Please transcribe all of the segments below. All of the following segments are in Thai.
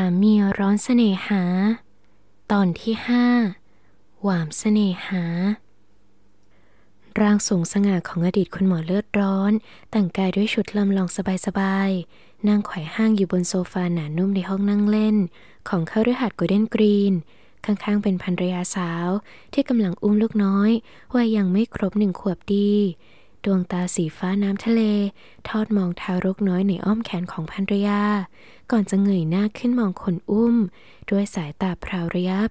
ามีร้อนเสน่หา ตอนที่ห้าหวามเสน่หา ร่างสูงสง่าของอดีตคุณหมอเลือดร้อน แต่งกายด้วยชุดลำลองสบายๆ นั่งไขว่ห้างอยู่บนโซฟาหนานุ่มในห้องนั่งเล่น ของเคาือหัดโกลเด้นกรีนข้างๆเป็นภรรยาสาวที่กำลังอุ้มลูกน้อยวัยยังไม่ครบหนึ่งขวบดีดวงตาสีฟ้าน้ำทะเล ทอดมองทารกน้อยในอ้อมแขนของภรรยา ก่อนจะเงยหน้าขึ้นมองคนอุ้ม ด้วยสายตาพราวรยับ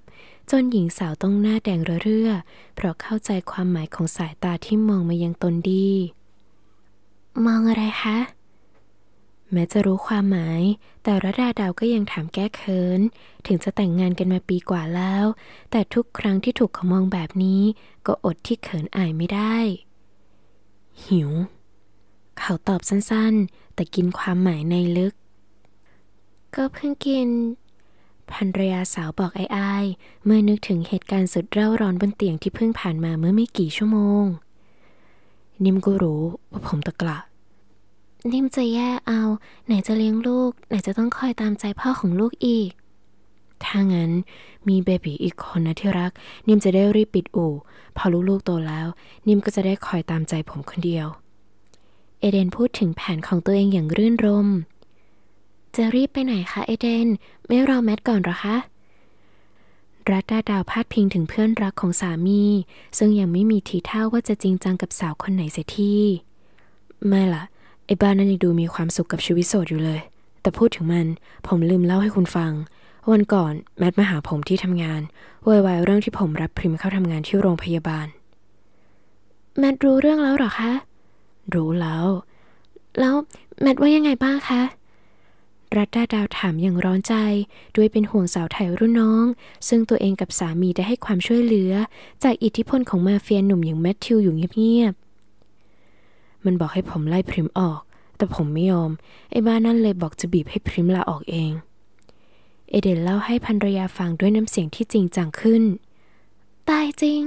จนหญิงสาวต้องหน้าแดงระเรื่อ เพราะเข้าใจความหมายของสายตาที่มองมายังตนดี มองอะไรคะแม้จะรู้ความหมาย แต่ระดาดาวก็ยังถามแก้เคิน ถึงจะแต่งงานกันมาปีกว่าแล้ว แต่ทุกครั้งที่ถูกเขามองแบบนี้ ก็อดที่เขินอายไม่ได้หิว เขาตอบสั้นๆ แต่กินความหมายในลึก ก็เพิ่งกิน พันรยาสาวบอกไอ้ไอ้เมื่อนึกถึงเหตุการณ์สุดเร่าร้อนบนเตียงที่เพิ่งผ่านมาเมื่อไม่กี่ชั่วโมง นิมก็รู้ว่าผมตะกละนิมจะแย่เอา ไหนจะเลี้ยงลูก ไหนจะต้องคอยตามใจพ่อของลูกอีกถ้างั้นมีเบบีอีกคนนะที่รัก นิมจะได้รีบปิดอู่ พอลูกๆโตแล้ว นิมก็จะได้คอยตามใจผมคนเดียว เอเดนพูดถึงแผนของตัวเองอย่างรื่นรมจะรีบไปไหนคะเอเดน ไม่รอแมทก่อนหรอคะ รัตดาดาวพาดพิงถึงเพื่อนรักของสามี ซึ่งยังไม่มีทีท่าว่าจะจริงจังกับสาวคนไหนเสียทีไม่ละ่ะ ไอ้บ้านนั้นยังดูมีความสุขกับชีวิตโสดอยู่เลย แต่พูดถึงมัน ผมลืมเล่าให้คุณฟังวันก่อนแมทมาหาผมที่ทำงานโวยวายเรื่องที่ผมรับพริมเข้าทำงานที่โรงพยาบาล แมทรู้เรื่องแล้วหรอคะ รู้แล้ว แล้วแมทว่ายังไงบ้างคะรัตดาดาวถามอย่างร้อนใจ ด้วยเป็นห่วงสาวไทยรุ่นน้อง ซึ่งตัวเองกับสามีได้ให้ความช่วยเหลือ จากอิทธิพลของมาเฟียหนุ่มอย่างแมทธิวอยู่เงียบๆ มันบอกให้ผมไล่พริมออก แต่ผมไม่ยอมไอ้บ้านั่นเลยบอกจะบีบให้พริมลาออกเองเอเดนเล่าให้ภรรยาฟังด้วยน้ำเสียงที่จริงจังขึ้น ตายจริง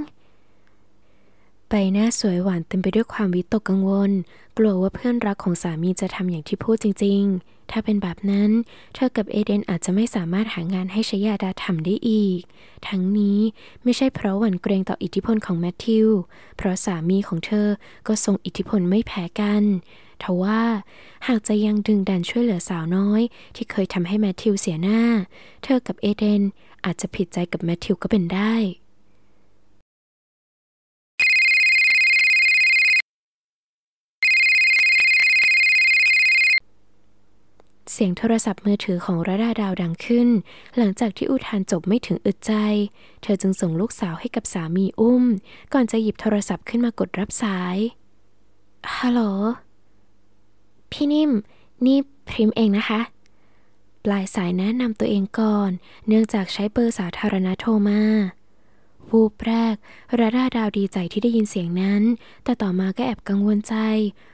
ใบหน้าสวยหวานเต็มไปด้วยความวิตกกังวล กลัวว่าเพื่อนรักของสามีจะทำอย่างที่พูดจริงๆ ถ้าเป็นแบบนั้น เธอกับเอเดนอาจจะไม่สามารถหางานให้ชยาดาทำได้อีก ทั้งนี้ไม่ใช่เพราะหวั่นเกรงต่ออิทธิพลของแมทธิว เพราะสามีของเธอก็ทรงอิทธิพลไม่แพ้กันทว่าหากจะยังดึงดันช่วยเหลือสาวน้อย ที่เคยทำให้แมทธิวเสียหน้า เธอกับเอเดนอาจจะผิดใจกับแมทธิวก็เป็นได้ เสียงโทรศัพท์มือถือของระดาดาวดังขึ้น หลังจากที่อุทานจบไม่ถึงอึดใจ เธอจึงส่งลูกสาวให้กับสามีอุ้ม ก่อนจะหยิบโทรศัพท์ขึ้นมากดรับสาย ฮัลโหลพี่นิ่ม นี่ พริมเองนะคะ ปลายสายแนะนำตัวเองก่อน เนื่องจากใช้เบอร์สาธารณะโทรมาวูบแรกระดาดาวดีใจที่ได้ยินเสียงนั้น แต่ต่อมาก็แอบกังวลใจ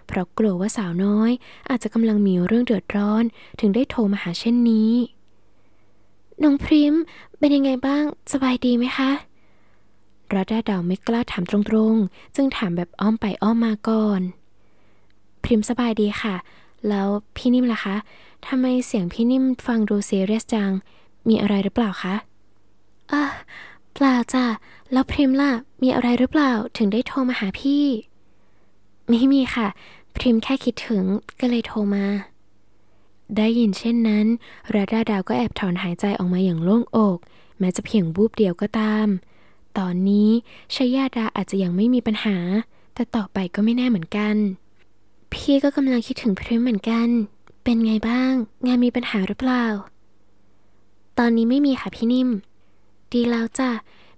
เพราะกลัวว่าสาวน้อย อาจจะกำลังมีเรื่องเดือดร้อน ถึงได้โทรมาหาเช่นนี้ น้องพริมเป็นยังไงบ้าง สบายดีไหมคะระดาดาวไม่กล้าถามตรงๆ จึงถามแบบอ้อมไปอ้อมมาก่อนพริมสบายดีค่ะ แล้วพี่นิ่มล่ะคะทำไมเสียงพี่นิ่มฟังดูเซเรียสจัง มีอะไรหรือเปล่าคะเอ่เปล่าจ้ะ แล้วพริมล่ะ มีอะไรหรือเปล่า ถึงได้โทรมาหาพี่ ไม่มีค่ะ พริมแค่คิดถึง ก็เลยโทรมา ได้ยินเช่นนั้นราดาดาวก็แอบถอนหายใจออกมาอย่างโล่งอก แม้จะเพียงบูบเดียวก็ตาม ตอนนี้ชยาดาอาจจะยังไม่มีปัญหา แต่ต่อไปก็ไม่แน่เหมือนกันพี่ก็กำลังคิดถึงพริมเหมือนกัน เป็นไงบ้าง งานมีปัญหาหรือเปล่า ตอนนี้ไม่มีค่ะพี่นิ่ม ดีแล้วจ้ะ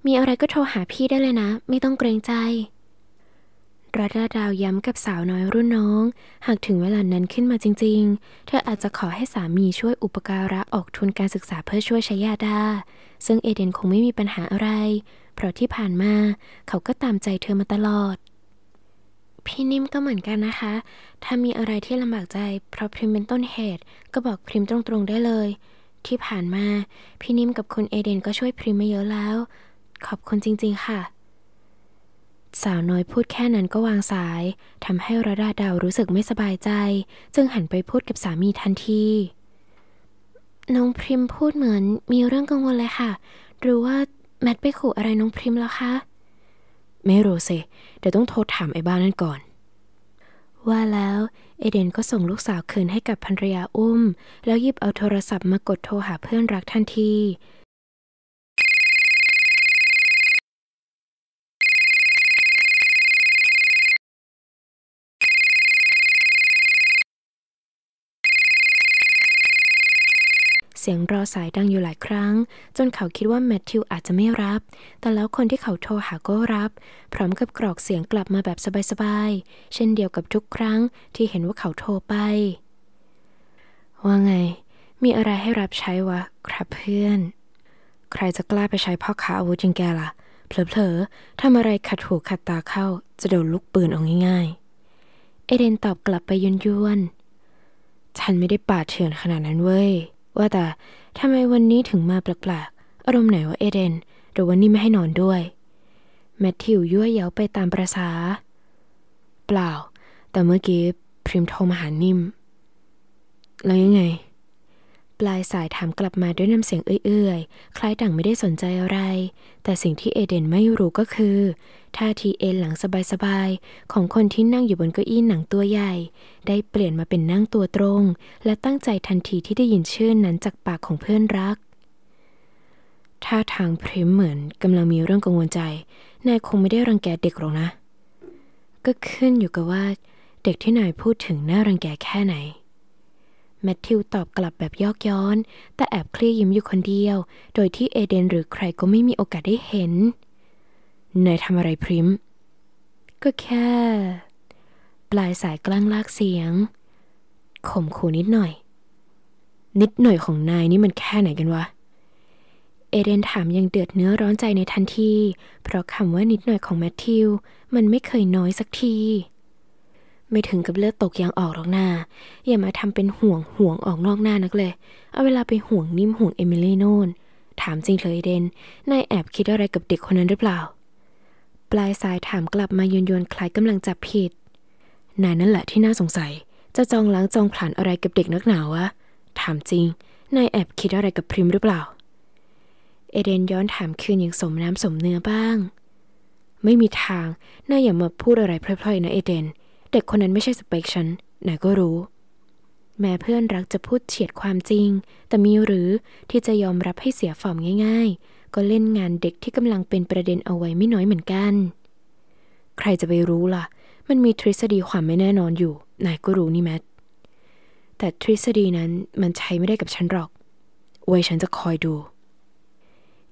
มีอะไรก็โทรหาพี่ได้เลยนะ ไม่ต้องเกรงใจรัตดาวย้ำกับสาวน้อยรุ่นน้อง หากถึงเวลานั้นขึ้นมาจริงๆ เธออาจจะขอให้สามีช่วยอุปการะออกทุนการศึกษาเพื่อช่วยชายาดา ซึ่งเอเดนคงไม่มีปัญหาอะไร เพราะที่ผ่านมาเขาก็ตามใจเธอมาตลอดพี่นิ่มก็เหมือนกันนะคะ ถ้ามีอะไรที่ลำบากใจ เพราะพริมเป็นต้นเหตุก็บอกพริมตรงๆได้เลย ที่ผ่านมาพี่นิ่มกับคุณเอเดนก็ช่วยพริมมาเยอะแล้ว ขอบคุณจริงๆค่ะ สาวน้อยพูดแค่นั้นก็วางสายทำให้ระดาดาวรู้สึกไม่สบายใจจึงหันไปพูดกับสามีทันทีน้องพริมพูดเหมือนมีเรื่องกังวลเลยค่ะ หรือว่าแมทไปขู่อะไรน้องพริมแล้วคะไม่รู้สิเดี๋ยวต้องโทรถามไอ้บ้านนั่นก่อน ว่าแล้วเอเดนก็ส่งลูกสาวคืนให้กับภรรยาอุ้ม แล้วหยิบเอาโทรศัพท์มากดโทรหาเพื่อนรักทันทีเสียงรอสายดังอยู่หลายครั้ง จนเขาคิดว่าแมทธิวอาจจะไม่รับ แต่แล้วคนที่เขาโทรหาก็รับ พร้อมกับกรอกเสียงกลับมาแบบสบายๆ เช่นเดียวกับทุกครั้ง ที่เห็นว่าเขาโทรไป ว่าไง มีอะไรให้รับใช้วะ ครับเพื่อน ใครจะกล้าไปใช้พ่อค้าอาวุธยิงแกละ่ะ เผลอๆทำอะไรขัดหูขัดตาเข้าจะโดนลูกปืนเอาง่ายๆ เอเดนตอบกลับไปยวนฉันไม่ได้ป่าเถื่อนขนาดนั้นเว้ยว่าแต่ทำไมวันนี้ถึงมาแปลกๆ อารมณ์ไหนว่าเอเดนหรือวันนี้ไม่ให้นอนด้วยแมทธิวยั่วเย้าไปตามประษาเปล่า แต่เมื่อกี้พริมโทรมาหานิ่มแล้วยังไง ปลายสายถามกลับมาด้วยน้ำเสียงเอื้อยๆ คล้ายดั่งไม่ได้สนใจอะไร แต่สิ่งที่เอเดนไม่รู้ก็คือท่าทีเอนหลังสบายๆของคนที่นั่งอยู่บนเก้าอี้หนังตัวใหญ่ ได้เปลี่ยนมาเป็นนั่งตัวตรง และตั้งใจทันทีที่ได้ยินชื่อนั้นจากปากของเพื่อนรักท่าทางพริมเหมือนกำลังมีเรื่องกังวลใจนายคงไม่ได้รังแกเด็กหรอกนะก็ขึ้นอยู่กับว่า เด็กที่นายพูดถึงน่ารังแกแค่ไหนแมทธิวตอบกลับแบบยอกย้อน แต่แอบเคลียยิ้มอยู่คนเดียว โดยที่เอเดนหรือใครก็ไม่มีโอกาสได้เห็นเนยทำอะไรพริมก็แค่ ปลายสายกลางลากเสียงข่มขู่นิดหน่อย นิดหน่อยของนายนี่มันแค่ไหนกันวะ เอเดนถามยังเดือดเนื้อร้อนใจในทันที เพราะคำว่านิดหน่อยของแมทธิวมันไม่เคยน้อยสักที ไม่ถึงกับเลือดตกยางออกหรอกนาอย่ามาทำเป็นห่วงห่วงออกนอกหน้านักเลย เอาเวลาไปห่วงนิ่มห่วงเอมิลี่โน่นถามจริงเลยเดน นายแอบคิดอะไรกับเด็กคนนั้นหรือเปล่าปลายสายถามกลับมายนยนคล้ายกำลังจับผิด นายนั่นแหละที่น่าสงสัย จะจองล้างจองผลานอะไรกับเด็กนักหนาวะ ถามจริง นายแอบคิดอะไรกับพริมหรือเปล่า เอเดนย้อนถามคืนอย่างสมน้ำสมเนื้อบ้าง ไม่มีทาง นายอย่ามาพูดอะไรพล่อยๆนะเอเดน เด็กคนนั้นไม่ใช่สเปกฉัน นายก็รู้ แม้เพื่อนรักจะพูดเฉียดความจริง แต่มีหรือที่จะยอมรับให้เสียฟอร์มง่ายก็เล่นงานเด็กที่กำลังเป็นประเด็นเอาไว้ไม่น้อยเหมือนกัน ใครจะไปรู้ล่ะ มันมีทฤษฎีความไม่แน่นอนอยู่ นายก็รู้นี่แมท แต่ทฤษฎีนั้นมันใช้ไม่ได้กับฉันหรอก ไว้ฉันจะคอยดู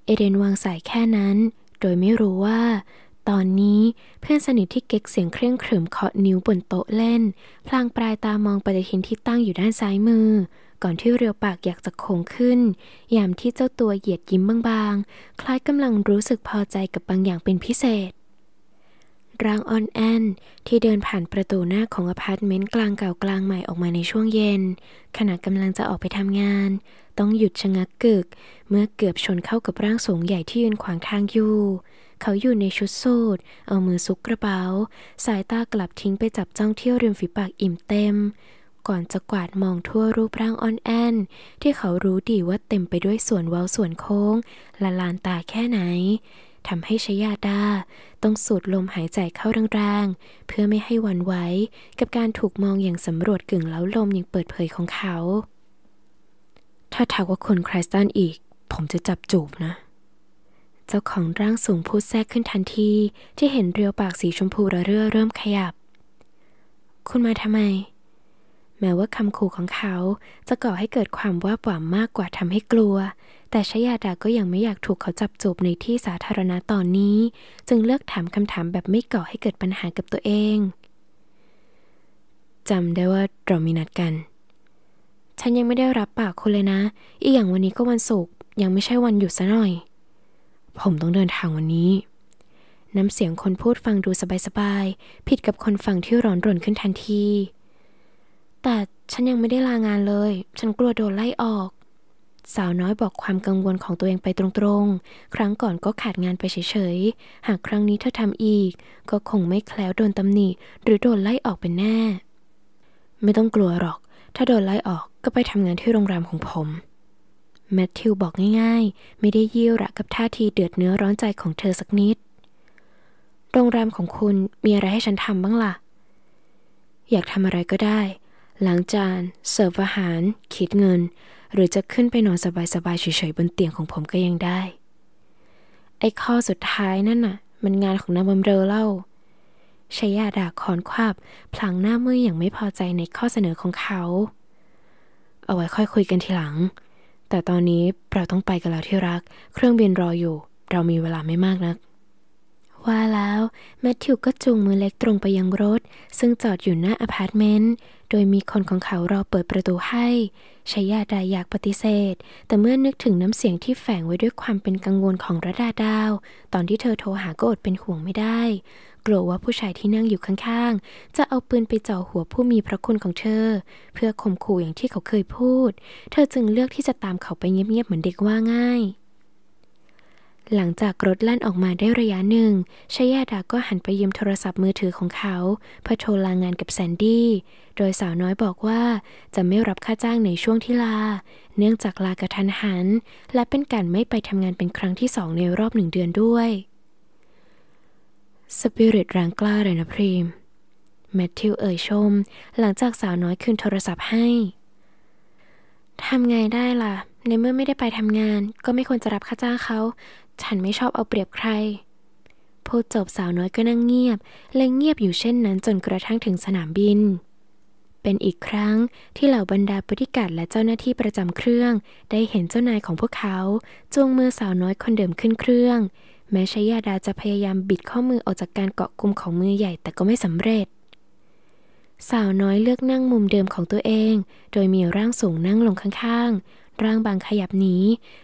เอเดนวางสายแค่นั้น โดยไม่รู้ว่าตอนนี้เพื่อนสนิทที่เก๊กเสียงเครื่องครึมเคาะนิ้วบนโต๊ะเล่น พลางปลายตามองปฏิทินที่ตั้งอยู่ด้านซ้ายมือ ก่อนที่เรียวปากอยากจะโค้งขึ้น ยามที่เจ้าตัวเหยียดยิ้มบาง ๆ คล้ายกำลังรู้สึกพอใจกับบางอย่างเป็นพิเศษร่างอ่อนแอนที่เดินผ่านประตูหน้าของอพาร์ตเมนต์กลางเก่ากลางใหม่ออกมาในช่วงเย็น ขณะกำลังจะออกไปทำงาน ต้องหยุดชะงักกึก เมื่อเกือบชนเข้ากับร่างสูงใหญ่ที่ยืนขวางทางอยู่เขาอยู่ในชุดสูทเอามือซุกกระเป๋า สายตากลับทิ้งไปจับจ้องเที่ยวริมฝีปากอิ่มเต็ม ก่อนจะกวาดมองทั่วรูปร่างอ่อนแอน ที่เขารู้ดีว่าเต็มไปด้วยส่วนเว้าส่วนโค้งละลานตาแค่ไหนทำให้ชยาดาต้องสูดลมหายใจเข้าแรงๆ เพื่อไม่ให้วันไววกับการถูกมองอย่างสำรวจกึ่งเล้าลมอย่างเปิดเผยของเขา ถ้าทักว่าคนคริสตันอีก ผมจะจับจูบนะเจ้าของร่างสูงพูดแทรกขึ้นทันที ที่เห็นเรียวปากสีชมพูระเรื่อเริ่มขยับ คุณมาทำไม แม้ว่าคำขู่ของเขาจะก่อให้เกิดความว่าหวามมากกว่าทำให้กลัว แต่ชยาดา ก็ยังไม่อยากถูกเขาจับจูบในที่สาธารณะตอนนี้ จึงเลือกถามคำถามแบบไม่ก่อให้เกิดปัญหากับตัวเอง จำได้ว่าเรามีนัดกัน ฉันยังไม่ได้รับปากคุณเลยนะ อีกอย่างวันนี้ก็วันศุกร์ยังไม่ใช่วันหยุดซะหน่อยผมต้องเดินทางวันนี้ น้ำเสียงคนพูดฟังดูสบายๆ ผิดกับคนฟังที่ร้อนรนขึ้นทันที แต่ฉันยังไม่ได้ลางานเลย ฉันกลัวโดนไล่ออก สาวน้อยบอกความกังวลของตัวเองไปตรงๆ ครั้งก่อนก็ขาดงานไปเฉยๆ หากครั้งนี้เธอทำอีก ก็คงไม่แคล้วโดนตำหนิหรือโดนไล่ออกเป็นแน่ ไม่ต้องกลัวหรอก ถ้าโดนไล่ออกก็ไปทำงานที่โรงแรมของผมแมทธิวบอกง่ายๆ ไม่ได้ยี่วระกับท่าที เดือดเนื้อร้อนใจของเธอสักนิด โรงแรมของคุณมีอะไรให้ฉันทำบ้างล่ะ อยากทำอะไรก็ได้ หลังจาน เสิร์ฟอาหาร คิดเงิน หรือจะขึ้นไปนอนสบายๆ เฉยๆ บนเตียงของผมก็ยังได้ ไอ้ข้อสุดท้ายนั่นน่ะ มันงานของนางบำเรอเล่าชายาดาคอนควาบพลางหน้ามืออย่างไม่พอใจในข้อเสนอของเขา เอาไว้ค่อยคุยกันทีหลังแต่ตอนนี้เราต้องไปกันแล้วที่รัก เครื่องบินรออยู่ เรามีเวลาไม่มากนัก ว่าแล้ว แมทธิวก็จูงมือเล็กตรงไปยังรถ ซึ่งจอดอยู่หน้าอพาร์ตเมนต์ โดยมีคนของเขารอเปิดประตูให้ชายาดาอยากปฏิเสธ แต่เมื่อนึกถึงน้ำเสียงที่แฝงไว้ด้วยความเป็นกังวลของระดาดาว ตอนที่เธอโทรหา ก็อดเป็นห่วงไม่ได้กลัวว่าผู้ชายที่นั่งอยู่ข้างๆ จะเอาปืนไปเจาะหัวผู้มีพระคุณของเธอ เพื่อข่มขู่อย่างที่เขาเคยพูด เธอจึงเลือกที่จะตามเขาไปเงียบๆเหมือนเด็กว่าง่าย หลังจากรถลั่นออกมาได้ระยะหนึ่งชยาดาก็หันไปยืมโทรศัพท์มือถือของเขาเพื่อโทรลางานกับแซนดี้โดยสาวน้อยบอกว่าจะไม่รับค่าจ้างในช่วงที่ลา เนื่องจากลากระทันหัน และเป็นการไม่ไปทำงานเป็นครั้งที่สองในรอบหนึ่งเดือนด้วยสปิริตแรงกล้าเลยนะพรีมแมทธิวเอ่ยชม หลังจากสาวน้อยคืนโทรศัพท์ให้ทำไงได้ล่ะ ในเมื่อไม่ได้ไปทำงานก็ไม่ควรจะรับค่าจ้างเขา ฉันไม่ชอบเอาเปรียบใคร พูดจบสาวน้อยก็นั่งเงียบ และเงียบอยู่เช่นนั้นจนกระทั่งถึงสนามบิน เป็นอีกครั้งที่เหล่าบรรดาปฏิกัดและเจ้าหน้าที่ประจำเครื่อง ได้เห็นเจ้านายของพวกเขาจูงมือสาวน้อยคนเดิมขึ้นเครื่องแม้ชายาดาจะพยายามบิดข้อมือออกจากการเกาะกลุ่มของมือใหญ่แต่ก็ไม่สำเร็จ สาวน้อยเลือกนั่งมุมเดิมของตัวเองโดยมีร่างสูงนั่งลงข้างๆร่างบางขยับหนี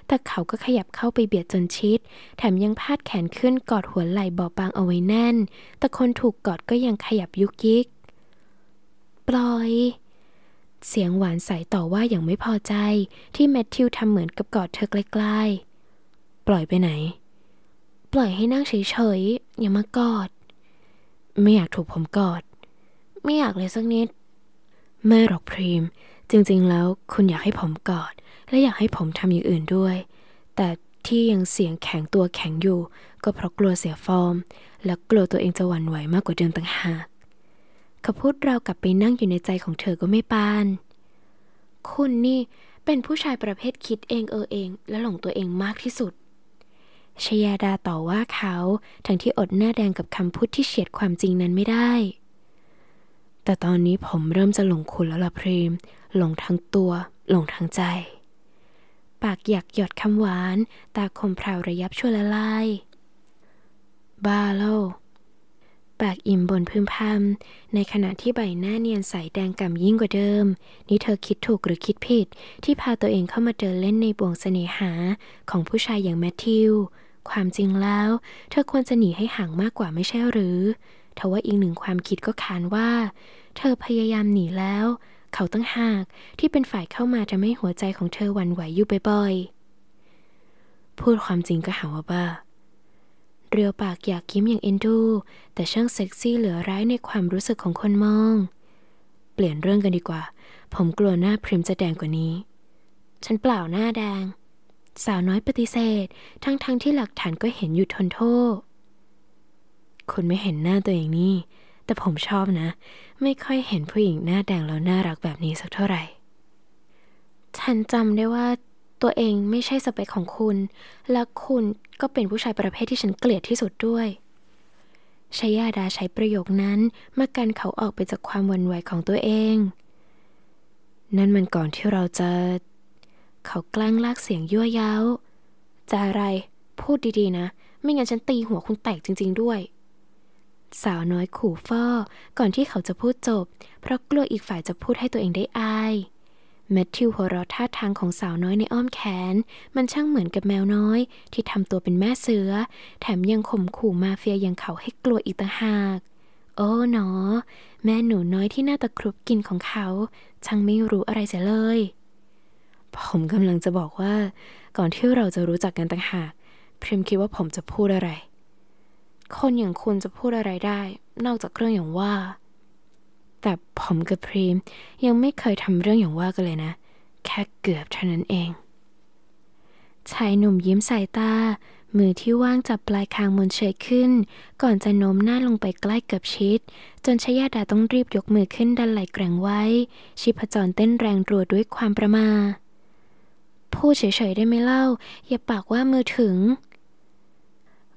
แต่เขาก็ขยับเข้าไปเบียดจนชิด แถมยังพาดแขนขึ้นกอดหัวไหล่บอบบางเอาไว้แน่น แต่คนถูกกอดก็ยังขยับยุกยิก ปล่อย เสียงหวานใสต่อว่าอย่างไม่พอใจที่แมทธิวทำเหมือนกับกอดเธอใกล้ๆปล่อยไปไหนปล่อยให้นั่งเฉยๆอย่ามากอดไม่อยากถูกผมกอด ไม่อยากเลยสักนิดแม่หรอกพรีม จริงๆแล้วคุณอยากให้ผมกอด และอยากให้ผมทำอย่างอื่นด้วย แต่ที่ยังเสียงแข็งตัวแข็งอยู่ ก็เพราะกลัวเสียฟอร์ม และกลัวตัวเองจะหวั่นไหวมากกว่าเดิมต่างหากเขาพูดเรากลับไปนั่งอยู่ในใจของเธอก็ไม่ปาน คุณนี่เป็นผู้ชายประเภทคิดเองเออ เองและหลงตัวเองมากที่สุดชยาดาต่อว่าเขาทั้งที่อดหน้าแดงกับคำพูดที่เฉียดความจริงนั้นไม่ได้ แต่ตอนนี้ผมเริ่มจะหลงคุณแล้วล่ะพรีมหลงทั้งตัวหลงทั้งใจ ปากอยากหยดคำหวาน ตาคมพราวระยับชั่วละลายบ้าแล้วปากอิ่มบนพื้นพมในขณะที่ใบหน้าเนียนใสแดงก่ำยิ่งกว่าเดิม นี่เธอคิดถูกหรือคิดผิด ที่พาตัวเองเข้ามาเจอเล่นในบ่วงเสน่หาของผู้ชายอย่างแมทธิวความจริงแล้ว เธอควรจะหนีให้ห่างมากกว่าไม่ใช่หรือทว่าอีกหนึ่งความคิดก็ขานว่า เธอพยายามหนีแล้ว เขาตั้งหากที่เป็นฝ่ายเข้ามาจะไม่หัวใจของเธอวันไหวอยู่บ่อย ๆ พูดความจริงก็หาว่าบ้าเรียวปากอยากยิ้มอย่างเอ็นดูแต่ช่างเซ็กซี่เหลือร้ายในความรู้สึกของคนมอง เปลี่ยนเรื่องกันดีกว่า ผมกลัวหน้าพริมจะแดงกว่านี้ ฉันเปล่าหน้าแดงสาวน้อยปฏิเสธ ทั้งๆทที่หลักฐานก็เห็นอยู่ทนโทษ คุณไม่เห็นหน้าตัวเองนี่ แต่ผมชอบนะ ไม่ค่อยเห็นผู้หญิงหน้าแดงแล้วน่ารักแบบนี้สักเท่าไหร่ ฉันจำได้ว่าตัวเองไม่ใช่สเปคของคุณ และคุณก็เป็นผู้ชายประเภทที่ฉันเกลียดที่สุดด้วยชายาดาใช้ประโยคนั้นมากันเขาออกไปจากความวันไหวของตัวเอง นั่นมันก่อนที่เราจะเขาแกล้งลากเสียงยั่วเย้า จะอะไร พูดดีๆนะ ไม่งั้น ฉันตีหัวคุณแตกจริง ๆด้วย สาวน้อยขู่ฟ้อก่อนที่เขาจะพูดจบ เพราะกลัวอีกฝ่ายจะพูดให้ตัวเองได้อายแมทธิวหัวเราะท่าทางของสาวน้อยในอ้อมแขน มันช่างเหมือนกับแมวน้อย ที่ทำตัวเป็นแม่เสือ แถมยังข่มขู่มาเฟียอย่างเขาให้กลัวอีกต่างหากโอ้หนอ แม่หนูน้อยที่หน้าตะครุบกินของเขา ช่างไม่รู้อะไรเสียเลยผมกำลังจะบอกว่าก่อนที่เราจะรู้จักกันต่างหากพริมคิดว่าผมจะพูดอะไร คนอย่างคุณจะพูดอะไรได้ นอกจากเรื่องอย่างว่า แต่ผมกับพริมยังไม่เคยทำเรื่องอย่างว่ากันเลยนะ แค่เกือบเท่านั้นเองชายหนุ่มยิ้มสายตามือที่ว่างจับปลายคางมนเชยขึ้น ก่อนจะโน้มหน้าลงไปใกล้กับชิด จนชายาดาต้องรีบยกมือขึ้นดันไหล่แกร่งไว้ ชีพจรเต้นแรงรัวด้วยความประมาพูดเฉยๆได้ไหมเล่า อย่าปากว่ามือถึง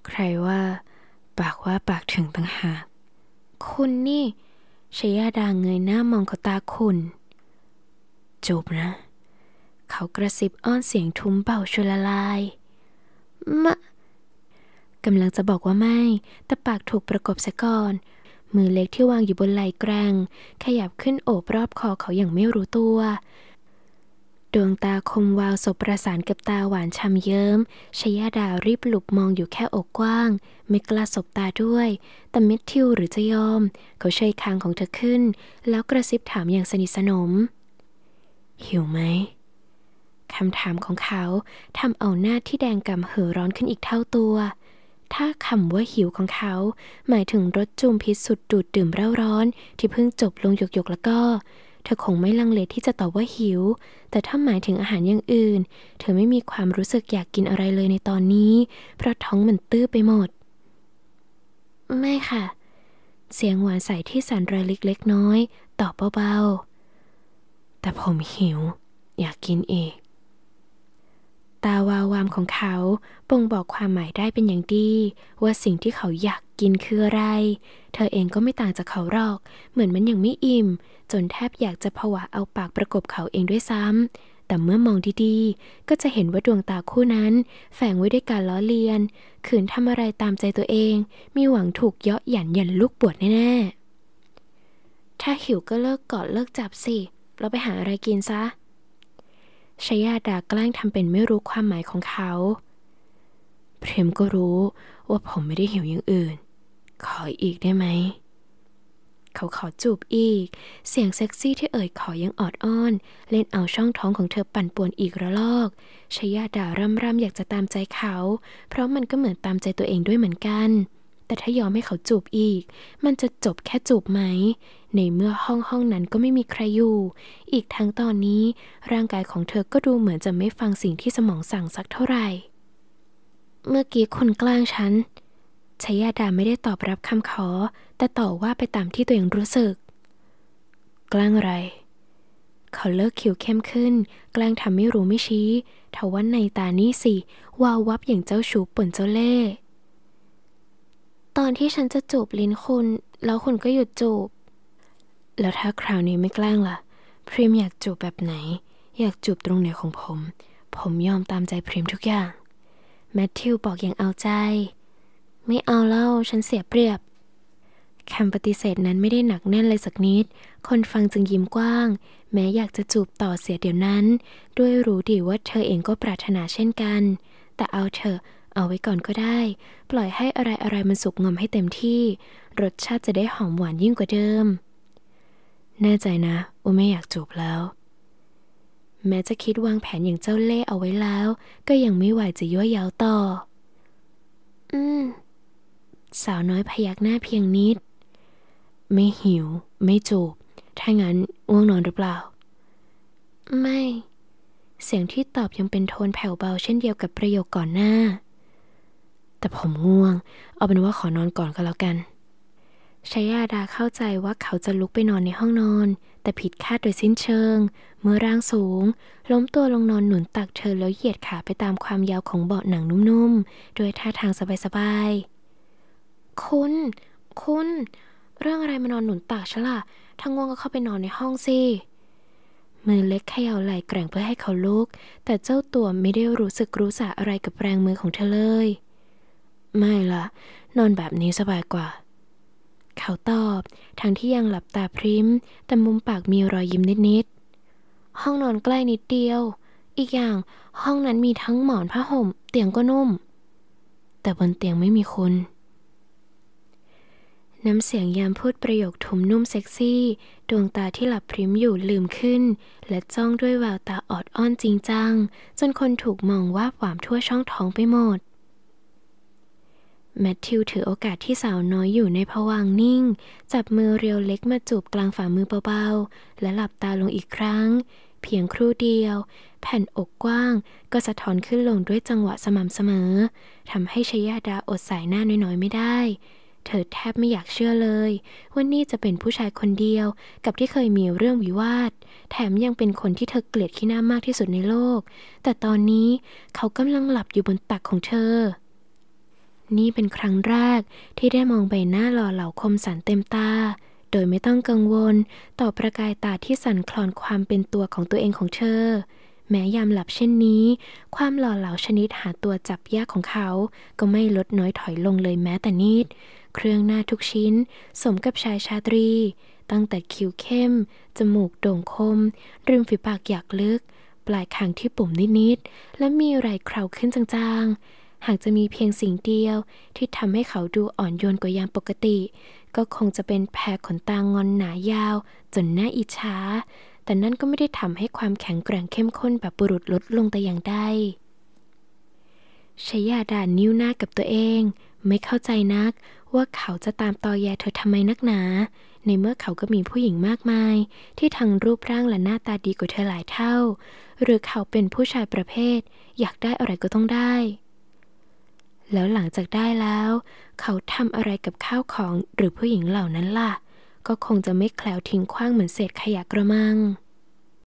ใครว่า ปากว่าปากถึงต่างหากคุณนี่ชยาดาเงยหน้ามองเขาตาคุณจบนะ เขากระซิบอ้อนเสียงทุ้มเบาชลลาย มะกำลังจะบอกว่าไม่ แต่ปากถูกประกบซะก่อน มือเล็กที่วางอยู่บนไหล่แกรงขยับขึ้นโอบรอบคอเขาอย่างไม่รู้ตัวดวงตาคมวาวสบประสานกับตาหวานชำเยิม้มชยาดารีบหลบมองอยู่แค่อกกว้าง ไม่กล้าสบตาด้วย แต่เมทิวหรือจะยอม เขาเชยคางของเธอขึ้น แล้วกระซิบถามอย่างสนิทสนม หิวไหมคำถามของเขาทำเอาหน้าที่แดงกำเหือร้อนขึ้นอีกเท่าตัว ถ้าคำว่าหิวของเขา หมายถึงรสจ่มพิษสุดดูดดื่มเร่าร้อน ที่เพิ่งจบลงหยกๆแล้วก็เธอคงไม่ลังเลที่จะตอบว่าหิว แต่ถ้าหมายถึงอาหารอย่างอื่น เธอไม่มีความรู้สึกอยากกินอะไรเลยในตอนนี้ เพราะท้องมันตื้อไปหมด ไม่ค่ะ เสียงหวานใสที่สันระลิกเล็กน้อยตอบเบาๆ แต่ผมหิวอยากกินอีกตาวาววามของเขาป่งบอกความหมายได้เป็นอย่างดี ว่าสิ่งที่เขาอยากกินคืออะไร เธอเองก็ไม่ต่างจากเขาหรอก เหมือนมันยังไม่อิ่ม จนแทบอยากจะผวาเอาปากประกบเขาเองด้วยซ้ำแต่เมื่อมองดีๆก็จะเห็นว่าดวงตาคู่นั้น แฝงไว้ด้วยการล้อเลียน ขืนทำอะไรตามใจตัวเอง มีหวังถูกเยาะหยันยันลูกปวดแน่ๆ ถ้าหิวก็เลิกกอดเลิกจับสิเราไปหาอะไรกินซะชยาดาแกล้งทำเป็นไม่รู้ความหมายของเขา เพรมก็รู้ ว่าผมไม่ได้หิวอย่างอื่น ขออีกได้ไหม เขาขอจูบอีก เสียงเซ็กซี่ที่เอ่ยขอยังออดอ้อน เล่นเอาช่องท้องของเธอปั่นป่วนอีกระลอก ชยาดาร่ำำอยากจะตามใจเขา เพราะมันก็เหมือนตามใจตัวเองด้วยเหมือนกันแต่ถ้ายอมให้เขาจูบอีก มันจะจบแค่จูบไหม ในเมื่อห้องห้องนั้นก็ไม่มีใครอยู่ อีกทั้งตอนนี้ ร่างกายของเธอก็ดูเหมือนจะไม่ฟังสิ่งที่สมองสั่งสักเท่าไหร่ เมื่อกี้คนกลางฉันชายาดาไม่ได้ตอบรับคำขอ แต่ต่อว่าไปตามที่ตัวเองรู้สึก กลางอะไร เขาเลิกคิ้วเข้มขึ้นกลางทำไม่รู้ไม่ชี้ทว่าในตานี่สิ วาววับอย่างเจ้าชูปนเจ้าเล่ห์ตอนที่ฉันจะจูบลิ้นคุณ แล้วคุณก็หยุดจูบ แล้วถ้าคราวนี้ไม่แกล้งล่ะ พรีมอยากจูบแบบไหน อยากจูบตรงไหนของผม ผมยอมตามใจพรีมทุกอย่างแมทธิวบอกอย่างเอาใจ ไม่เอาเล่าฉันเสียเปรียบคำปฏิเสธนั้นไม่ได้หนักแน่นเลยสักนิด คนฟังจึงยิ้มกว้าง แม้อยากจะจูบต่อเสียเดี๋ยวนั้น ด้วยรู้ดีว่าเธอเองก็ปรารถนาเช่นกัน แต่เอาเถอะเอาไว้ก่อนก็ได้ ปล่อยให้อะไรอะไรมันสุกงอมให้เต็มที่ รสชาติจะได้หอมหวานยิ่งกว่าเดิม แน่ใจนะอูไม่อยากจูบแล้ว แม้จะคิดวางแผนอย่างเจ้าเล่เอาไว้แล้ว ก็ยังไม่ไหวจะยั่วยาวต่ออืม สาวน้อยพยักหน้าเพียงนิด ไม่หิว ไม่จูบถ้างั้นอ้วงนอนหรือเปล่า ไม่ เสียงที่ตอบยังเป็นโทนแผ่วเบา เช่นเดียวกับประโยคก่อนหน้าแต่ผมง่วง เอาเป็นว่าขอนอนก่อนก็แล้วกัน ชายาดาเข้าใจว่าเขาจะลุกไปนอนในห้องนอน แต่ผิดคาดโดยสิ้นเชิง เมื่อร่างสูง ล้มตัวลงนอนหนุนตักเธอแล้วเหยียดขาไปตามความยาวของเบาะหนังนุ่มๆโดยท่าทางสบายๆคุณ คุณ เรื่องอะไรมานอนหนุนตักฉันล่ะทางง่วงก็เข้าไปนอนในห้องสิ มือเล็กขย่าไหล่แกร่งเพื่อให้เขาลุก แต่เจ้าตัวไม่ได้รู้สึกรู้สาอะไรกับแรงมือของเธอเลยไม่ละนอนแบบนี้สบายกว่า เขาตอบทั้งที่ยังหลับตาพริมแต่มุมปากมีรอยยิ้มนิดๆ ห้องนอนใกล้นิดเดียว อีกอย่างห้องนั้นมีทั้งหมอนผ้าห่มเตียงก็นุ่ม แต่บนเตียงไม่มีคน น้ำเสียงยามพูดประโยคทุมนุ่มเซ็กซี่ดวงตาที่หลับพริมอยู่ลืมขึ้น และจ้องด้วยแววตาออดอ้อนจริงจังจนคนถูกมองว่าหวามทั่วช่องท้องไปหมดแมทธิวถือโอกาสที่สาวน้อยอยู่ในผวังนิ่ง จับมือเรียวเล็กมาจูบกลางฝ่ามือเบาๆและหลับตาลงอีกครั้ง เพียงครู่เดียวแผ่นอกกว้างก็สะท้อนขึ้นลงด้วยจังหวะสม่ำเสมอทำให้ชยาดาอดสายหน้าน้อยๆ ไม่ได้ เธอแทบไม่อยากเชื่อเลยว่านี่จะเป็นผู้ชายคนเดียวกับที่เคยมีเรื่องวิวาท แถมยังเป็นคนที่เธอเกลียดขี้หน้ามากที่สุดในโลก แต่ตอนนี้เขากำลังหลับอยู่บนตักของเธอนี่เป็นครั้งแรกที่ได้มองใบหน้าหล่อเหลาคมสันเต็มตา โดยไม่ต้องกังวลต่อประกายตาที่สั่นคลอนความเป็นตัวของตัวเองของเธอ แม้ยามหลับเช่นนี้ ความหล่อเหลาชนิดหาตัวจับยากของเขา ก็ไม่ลดน้อยถอยลงเลยแม้แต่นิด เครื่องหน้าทุกชิ้น สมกับชายชาตรี ตั้งแต่คิ้วเข้ม จมูกโด่งคม ริมฝีปากหยากลึก ปลายคางที่ปุ่มนิดๆและมีไรเคราขึ้นจางหากจะมีเพียงสิ่งเดียวที่ทำให้เขาดูอ่อนโยนกว่ายามปกติ ก็คงจะเป็นแผ่ขนตางอนหนายาว จนหน้าอิจฉาแต่นั่นก็ไม่ได้ทำให้ความแข็งแกร่งเข้มข้นแบบบุรุษลดลงแต่อย่างใดชยาดานิ้วหน้ากับตัวเอง ไม่เข้าใจนักว่าเขาจะตามตอแยเธอทำไมนักหนา ในเมื่อเขาก็มีผู้หญิงมากมาย ที่ทั้งรูปร่างและหน้าตาดีกว่าเธอหลายเท่า หรือเขาเป็นผู้ชายประเภท อยากได้อะไรก็ต้องได้แล้วหลังจากได้แล้ว เขาทำอะไรกับข้าวของหรือผู้หญิงเหล่านั้นล่ะ ก็คงจะไม่แคล้วทิ้งขว้างเหมือนเศษขยะกระมัง